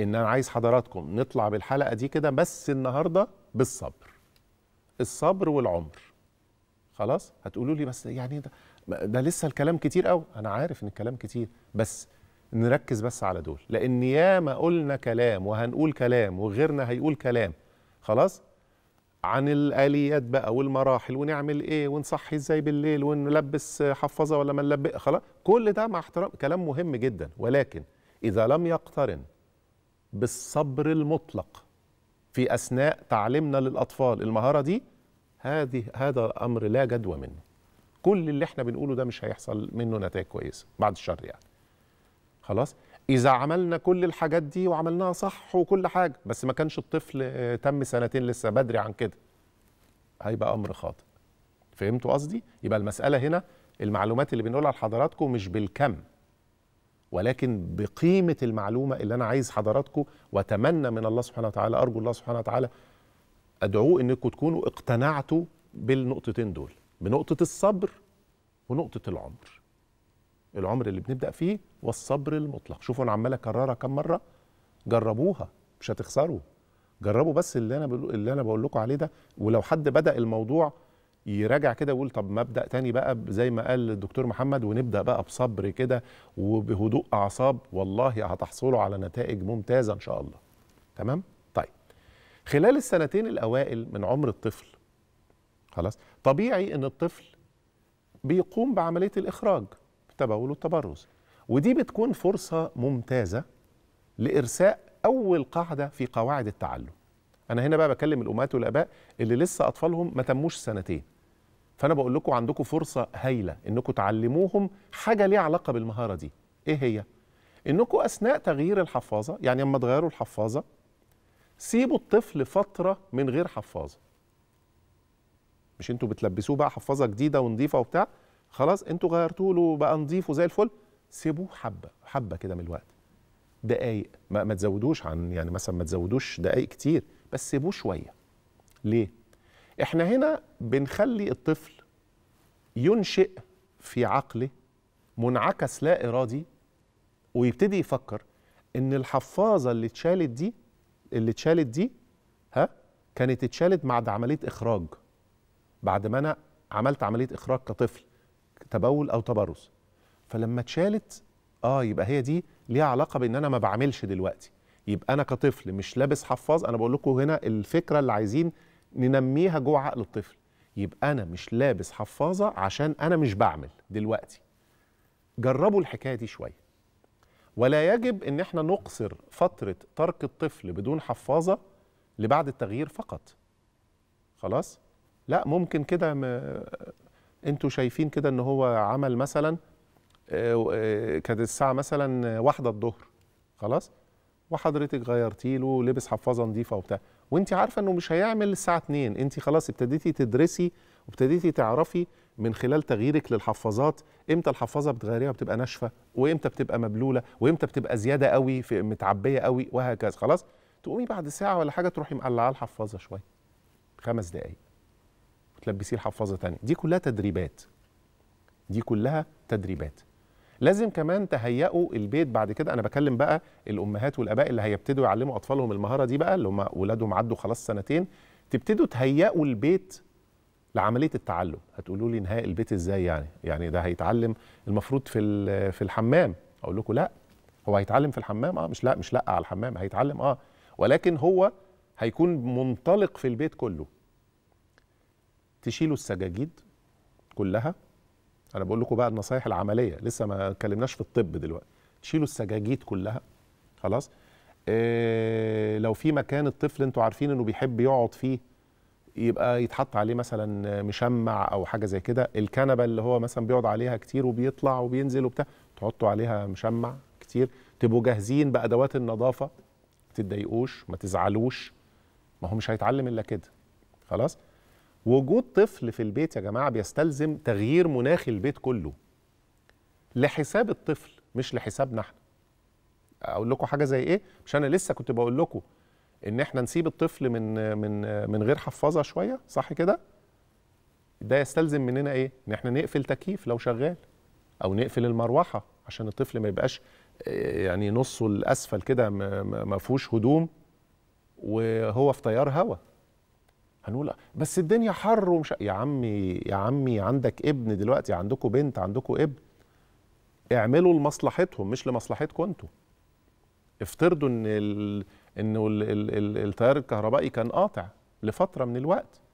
ان انا عايز حضراتكم نطلع بالحلقه دي كده بس النهارده بالصبر الصبر والعمر خلاص هتقولوا لي بس يعني ده ده لسه الكلام كتير قوي انا عارف ان الكلام كتير بس نركز بس على دول لان ياما قلنا كلام وهنقول كلام وغيرنا هيقول كلام خلاص عن الاليات بقى والمراحل ونعمل ايه ونصحي ازاي بالليل ونلبس حفاظه ولا ما نلبس خلاص كل ده مع احترام كلام مهم جدا ولكن اذا لم يقترن بالصبر المطلق في اثناء تعليمنا للاطفال المهاره دي هذه هذا امر لا جدوى منه كل اللي احنا بنقوله ده مش هيحصل منه نتائج كويسه بعد الشر يعني خلاص اذا عملنا كل الحاجات دي وعملناها صح وكل حاجه بس ما كانش الطفل آه، تم سنتين لسه بدري عن كده هيبقى امر خاطئ فهمتوا قصدي يبقى المساله هنا المعلومات اللي بنقولها لحضراتكم مش بالكم ولكن بقيمة المعلومة اللي أنا عايز حضراتكم وأتمنى من الله سبحانه وتعالى أرجو الله سبحانه وتعالى أدعوه إنكم تكونوا اقتنعتوا بالنقطتين دول بنقطة الصبر ونقطة العمر العمر اللي بنبدأ فيه والصبر المطلق شوفوا أنا عمال أكررها كم مرة جربوها مش هتخسروا جربوا بس اللي أنا اللي أنا بقول لكم عليه ده ولو حد بدأ الموضوع يراجع كده ويقول طب مبدا تاني بقى زي ما قال الدكتور محمد ونبدا بقى بصبر كده وبهدوء اعصاب والله هتحصلوا على نتائج ممتازه ان شاء الله تمام طيب خلال السنتين الاوائل من عمر الطفل خلاص طبيعي ان الطفل بيقوم بعمليه الاخراج التبول والتبرز ودي بتكون فرصه ممتازه لارساء اول قاعده في قواعد التعلم انا هنا بقى بكلم الامهات والاباء اللي لسه اطفالهم ما تموش سنتين فانا بقول لكم عندكم فرصه هايله انكم تعلموهم حاجه ليها علاقه بالمهاره دي ايه هي انكم اثناء تغيير الحفاظه يعني اما تغيروا الحفاظه سيبوا الطفل فتره من غير حفاظه مش انتوا بتلبسوه بقى حفاظه جديده ونظيفه وبتاع خلاص انتوا غيرتوا له بقى نظيف وزي الفل سيبوه حبه حبه كده من الوقت دقايق ما, ما تزودوش عن يعني مثلا ما تزودوش دقايق كتير بس سيبوه شويه ليه احنا هنا بنخلي الطفل ينشئ في عقله منعكس لا ارادي ويبتدي يفكر ان الحفاظه اللي اتشالت دي اللي اتشالت دي ها كانت اتشالت بعد عمليه اخراج بعد ما انا عملت عمليه اخراج كطفل تبول او تبرز فلما اتشالت اه يبقى هي دي ليها علاقه بان انا ما بعملش دلوقتي يبقى انا كطفل مش لابس حفاظ انا بقول لكم هنا الفكره اللي عايزين ننميها جوه عقل الطفل يبقى انا مش لابس حفاظه عشان انا مش بعمل دلوقتي جربوا الحكايه دي شويه ولا يجب ان احنا نقصر فتره ترك الطفل بدون حفاظه لبعد التغيير فقط خلاص لا ممكن كده م... انتوا شايفين كده ان هو عمل مثلا آه، آه، كانت الساعه مثلا واحدة الظهر خلاص وحضرتك غيرتي له لبس حفاظه نظيفه وبتاع وانت عارفه انه مش هيعمل الساعه 2 انت خلاص ابتديتي تدرسي وابتديتي تعرفي من خلال تغييرك للحفاظات امتى الحفاظه بتغيريها بتبقى ناشفه وامتى بتبقى مبلوله وامتى بتبقى زياده قوي في متعبيه قوي وهكذا خلاص تقومي بعد ساعه ولا حاجه تروحي مقلعه الحفاظه شويه خمس دقائق وتلبسيه الحفاظه ثانيه دي كلها تدريبات دي كلها تدريبات لازم كمان تهيئوا البيت بعد كده انا بكلم بقى الامهات والاباء اللي هيبتدوا يعلموا اطفالهم المهاره دي بقى اللي هم اولادهم عدوا خلاص سنتين تبتدوا تهيئوا البيت لعمليه التعلم هتقولوا لي نهاية البيت ازاي يعني يعني ده هيتعلم المفروض في في الحمام اقول لكم لا هو هيتعلم في الحمام اه مش لا مش لا على الحمام هيتعلم اه ولكن هو هيكون منطلق في البيت كله تشيلوا السجاجيد كلها انا بقول لكم بقى النصايح العمليه لسه ما اتكلمناش في الطب دلوقتي تشيلوا السجاجيد كلها خلاص إيه لو في مكان الطفل انتوا عارفين انه بيحب يقعد فيه يبقى يتحط عليه مثلا مشمع او حاجه زي كده الكنبه اللي هو مثلا بيقعد عليها كتير وبيطلع وبينزل وبتاع تحطوا عليها مشمع كتير تبقوا جاهزين بادوات النظافه ما تتضايقوش ما تزعلوش ما هو مش هيتعلم الا كده خلاص وجود طفل في البيت يا جماعه بيستلزم تغيير مناخ البيت كله لحساب الطفل مش لحسابنا احنا اقول لكم حاجه زي ايه مش انا لسه كنت بقول لكم ان احنا نسيب الطفل من من من غير حفاظه شويه صح كده ده يستلزم مننا ايه ان احنا نقفل تكييف لو شغال او نقفل المروحه عشان الطفل ما يبقاش آه، يعني نصه الاسفل كده ما فيهوش هدوم وهو في تيار هواء هنقول بس الدنيا حر ومش يا عمي يا عمي عندك ابن دلوقتي عندكم بنت عندكم ابن اعملوا لمصلحتهم مش لمصلحتكم انتوا افترضوا ان ال... انه التيار الكهربائي كان قاطع لفتره من الوقت